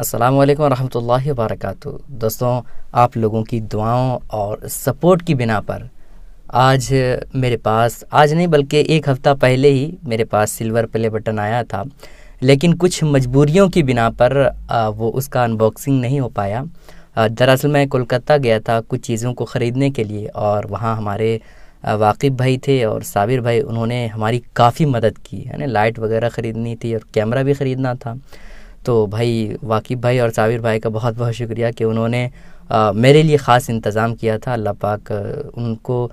अस्सलाम वालेकुम रहमतुल्लाहि वबरकत दोस्तों आप लोगों की दुआओं और सपोर्ट की बिना पर आज मेरे पास आज नहीं बल्कि एक हफ़्ता पहले ही मेरे पास सिल्वर प्ले बटन आया था लेकिन कुछ मजबूरियों की बिना पर वो उसका अनबॉक्सिंग नहीं हो पाया दरअसल मैं कोलकाता गया था कुछ चीज़ों को ख़रीदने के लिए और वहाँ हमारे वाकिफ़ भाई थे और साबिर भाई उन्होंने हमारी काफ़ी मदद की है ना लाइट वगैरह ख़रीदनी थी और कैमरा भी ख़रीदना था तो भाई वाकिब भाई और साविर भाई का बहुत बहुत शुक्रिया कि उन्होंने मेरे लिए ख़ास इंतज़ाम किया था अल्लाह पाक उनको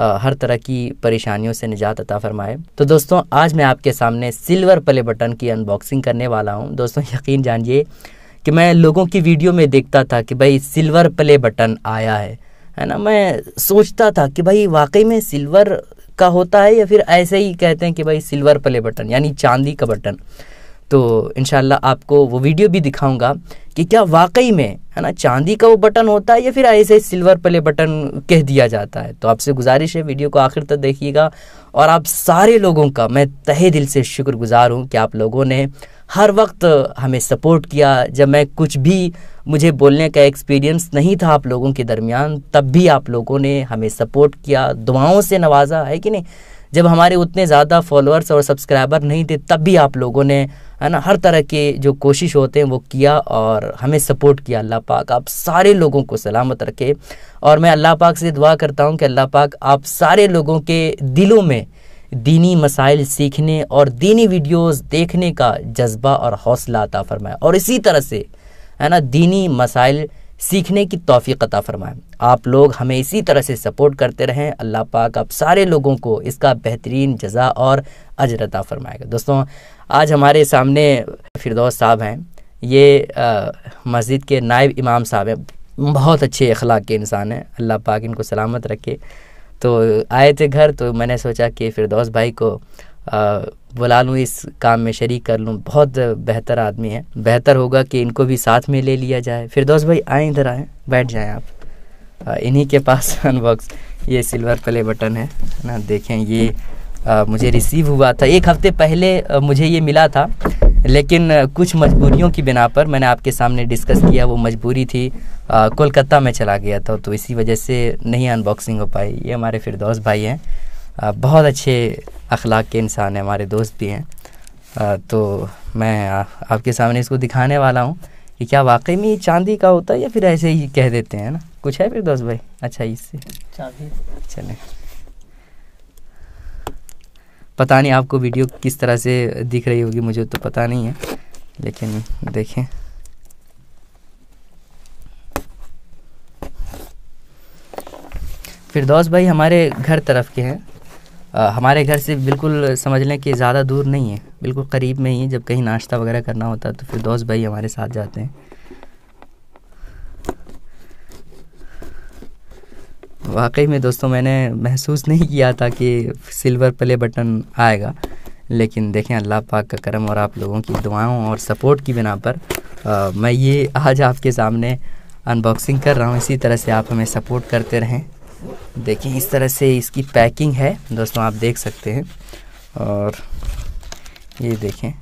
आ, हर तरह की परेशानियों से निजात अता फरमाए तो दोस्तों आज मैं आपके सामने सिल्वर प्ले बटन की अनबॉक्सिंग करने वाला हूँ दोस्तों यकीन जानिए कि मैं लोगों की वीडियो में देखता था कि भाई सिल्वर प्ले बटन आया है है ना मैं सोचता था कि भाई वाकई में सिल्वर का होता है या फिर ऐसे ही कहते हैं कि भाई सिल्वर प्ले बटन यानी चांदी का बटन तो इन आपको वो वीडियो भी दिखाऊंगा कि क्या वाकई में है ना चांदी का वो बटन होता है या फिर ऐसे सिल्वर पले बटन कह दिया जाता है तो आपसे गुजारिश है वीडियो को आखिर तक देखिएगा और आप सारे लोगों का मैं तहे दिल से शुक्रगुजार हूँ कि आप लोगों ने हर वक्त हमें सपोर्ट किया जब मैं कुछ भी मुझे बोलने का एक्सपीरियंस नहीं था आप लोगों के दरमियान तब भी आप लोगों ने हमें सपोर्ट किया दुआओं से नवाजा है कि नहीं जब हमारे उतने ज़्यादा फॉलोअर्स और सब्सक्राइबर नहीं थे तब भी आप लोगों ने है ना हर तरह के जो कोशिश होते हैं वो किया और हमें सपोर्ट किया अल्लाह पाक आप सारे लोगों को सलामत रखे और मैं अल्लाह पाक से दुआ करता हूँ कि अल्लाह पाक आप सारे लोगों के दिलों में दीनी मसाइल सीखने और दीनी वीडियोस देखने का जज्बा और हौसला आता फरमाए और इसी तरह से है ना दीनी मसाइल सीखने की तोफ़ी अता फ़रमाएँ आप लोग हमें इसी तरह से सपोर्ट करते रहें अल्लाह पाक आप सारे लोगों को इसका बेहतरीन जजा और अजर फ़रमाएगा दोस्तों आज हमारे सामने फिरदौस साहब हैं ये मस्जिद के नायब इमाम साहब हैं बहुत अच्छे अखलाक के इंसान हैं अल्लाह पाक इनको सलामत रखे तो आए थे घर तो मैंने सोचा कि फिरदौस भाई को बुला लूँ इस काम में शरीक कर लूँ बहुत बेहतर आदमी है बेहतर होगा कि इनको भी साथ में ले लिया जाए फिर दोस्त भाई आए इधर आएँ बैठ जाए आप इन्हीं के पास अनबॉक्स ये सिल्वर प्ले बटन है ना देखें ये आ, मुझे रिसीव हुआ था एक हफ़्ते पहले आ, मुझे ये मिला था लेकिन कुछ मजबूरियों की बिना पर मैंने आपके सामने डिस्कस किया वो मजबूरी थी कोलकाता में चला गया था तो इसी वजह से नहीं अनबॉक्सिंग हो पाई ये हमारे फिर दोस्त भाई हैं बहुत अच्छे अखलाक के इंसान हैं हमारे दोस्त भी हैं तो मैं आपके सामने इसको दिखाने वाला हूँ कि क्या वाकई में ये चांदी का होता है या फिर ऐसे ही कह देते हैं ना कुछ है फिर दोस्त भाई अच्छा इससे चले पता नहीं आपको वीडियो किस तरह से दिख रही होगी मुझे तो पता नहीं है लेकिन देखें फिर दोस्त भाई हमारे घर तरफ के हैं आ, हमारे घर से बिल्कुल समझ लें कि ज़्यादा दूर नहीं है बिल्कुल करीब में ही है जब कहीं नाश्ता वगैरह करना होता है तो फिर दोस्त भाई हमारे साथ जाते हैं वाकई में दोस्तों मैंने महसूस नहीं किया था कि सिल्वर प्ले बटन आएगा लेकिन देखें अल्लाह पाक का करम और आप लोगों की दुआओं और सपोर्ट की बिना पर आ, मैं ये आज आपके सामने अनबॉक्सिंग कर रहा हूँ इसी तरह से आप हमें सपोर्ट करते रहें देखिए इस तरह से इसकी पैकिंग है दोस्तों आप देख सकते हैं और ये देखें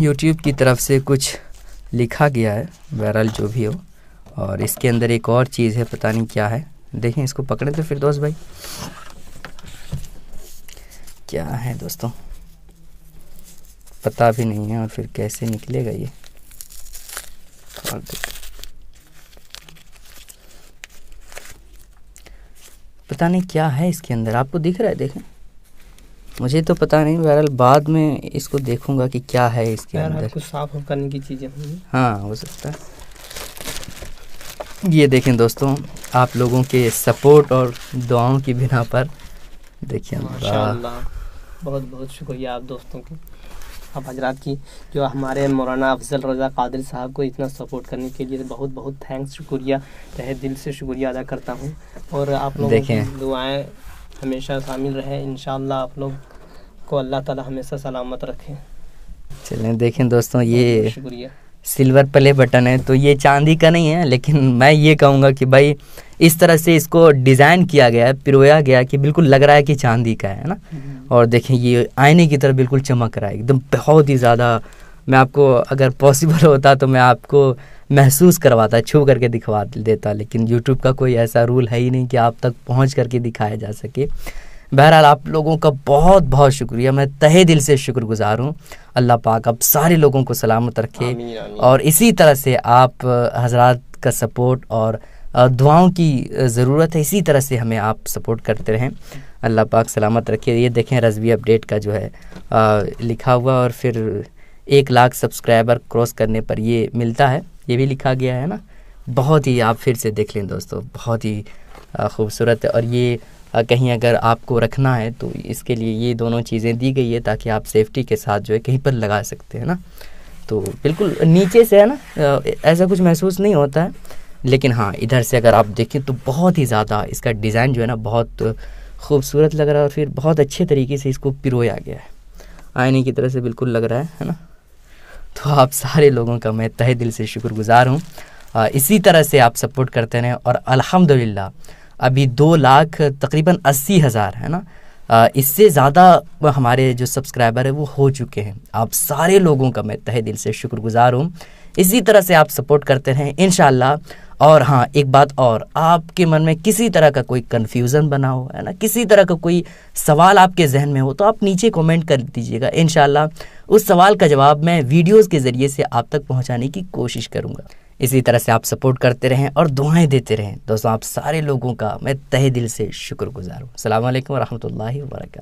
यूट्यूब की तरफ से कुछ लिखा गया है वायरल जो भी हो और इसके अंदर एक और चीज़ है पता नहीं क्या है देखें इसको पकड़ें तो फिर दोस्त भाई क्या है दोस्तों पता भी नहीं है और फिर कैसे निकलेगा ये और देखें पता नहीं क्या है इसके अंदर आपको दिख रहा है देखें मुझे तो पता नहीं बहरहाल बाद में इसको देखूंगा कि क्या है इसके अंदर कुछ साफ करने की चीज़ें हाँ हो सकता है ये देखें दोस्तों आप लोगों के सपोर्ट और दुआओं की बिना पर देखिए बहुत बहुत शुक्रिया आप दोस्तों की आप हजरात की जो हमारे मौलाना अफजल रजा कादिर साहब को इतना सपोर्ट करने के लिए बहुत बहुत थैंक्स शुक्रिया तहे दिल से शुक्रिया अदा करता हूँ और आप लोग दुआएँ हमेशा शामिल रहे इन आप लोग को अल्लाह ताला हमेशा सलामत रखें चलें देखें दोस्तों ये शुक्रिया सिल्वर प्ले बटन है तो ये चांदी का नहीं है लेकिन मैं ये कहूँगा कि भाई इस तरह से इसको डिज़ाइन किया गया है पिरोया गया कि बिल्कुल लग रहा है कि चांदी का है ना हम्म। और देखें ये आईने की तरह बिल्कुल चमक रहा है एकदम बहुत ही ज़्यादा मैं आपको अगर पॉसिबल होता तो मैं आपको महसूस करवाता छू करके दिखवा देता लेकिन यूट्यूब का कोई ऐसा रूल है ही नहीं कि आप तक पहुँच करके दिखाया जा सके बहरहाल आप लोगों का बहुत बहुत शुक्रिया मैं तहे दिल से शुक्रगुजार हूँ अल्लाह पाक आप सारे लोगों को सलामत रखे और इसी तरह से आप हजरात का सपोर्ट और दुआओं की ज़रूरत है इसी तरह से हमें आप सपोर्ट करते रहें अल्लाह पाक सलामत रखे ये देखें रजवी अपडेट का जो है आ, लिखा हुआ और फिर एक लाख सब्सक्राइबर क्रॉस करने पर ये मिलता है ये भी लिखा गया है ना बहुत ही आप फिर से देख लें दोस्तों बहुत ही ख़ूबसूरत है और ये कहीं अगर आपको रखना है तो इसके लिए ये दोनों चीज़ें दी गई है ताकि आप सेफ्टी के साथ जो है कहीं पर लगा सकते हैं ना तो बिल्कुल नीचे से है ना ऐसा कुछ महसूस नहीं होता है लेकिन हाँ इधर से अगर आप देखें तो बहुत ही ज़्यादा इसका डिज़ाइन जो है ना बहुत खूबसूरत लग रहा है और फिर बहुत अच्छे तरीके से इसको पिरोया गया है आईने की तरह से बिल्कुल लग रहा है है ना तो आप सारे लोगों का मैं तहे दिल से शुक्रगुजार हूँ इसी तरह से आप सपोर्ट करते रहें और अल्हम्दुलिल्लाह अभी दो लाख तकरीबन अस्सी हज़ार है ना इससे ज़्यादा हमारे जो सब्सक्राइबर है वो हो चुके हैं आप सारे लोगों का मैं तहे दिल से शुक्रगुजार हूँ इसी तरह से आप सपोर्ट करते रहें इन और हाँ एक बात और आपके मन में किसी तरह का कोई कन्फ्यूज़न बना हो है ना किसी तरह का कोई सवाल आपके जहन में हो तो आप नीचे कमेंट कर दीजिएगा इन उस सवाल का जवाब मैं वीडियोज़ के ज़रिए से आप तक पहुँचाने की कोशिश करूँगा इसी तरह से आप सपोर्ट करते रहें और दुआएं देते रहें दोस्तों आप सारे लोगों का मैं तहे दिल से शुक्रगुजार हूँ अल्लाम वरहमल वर्क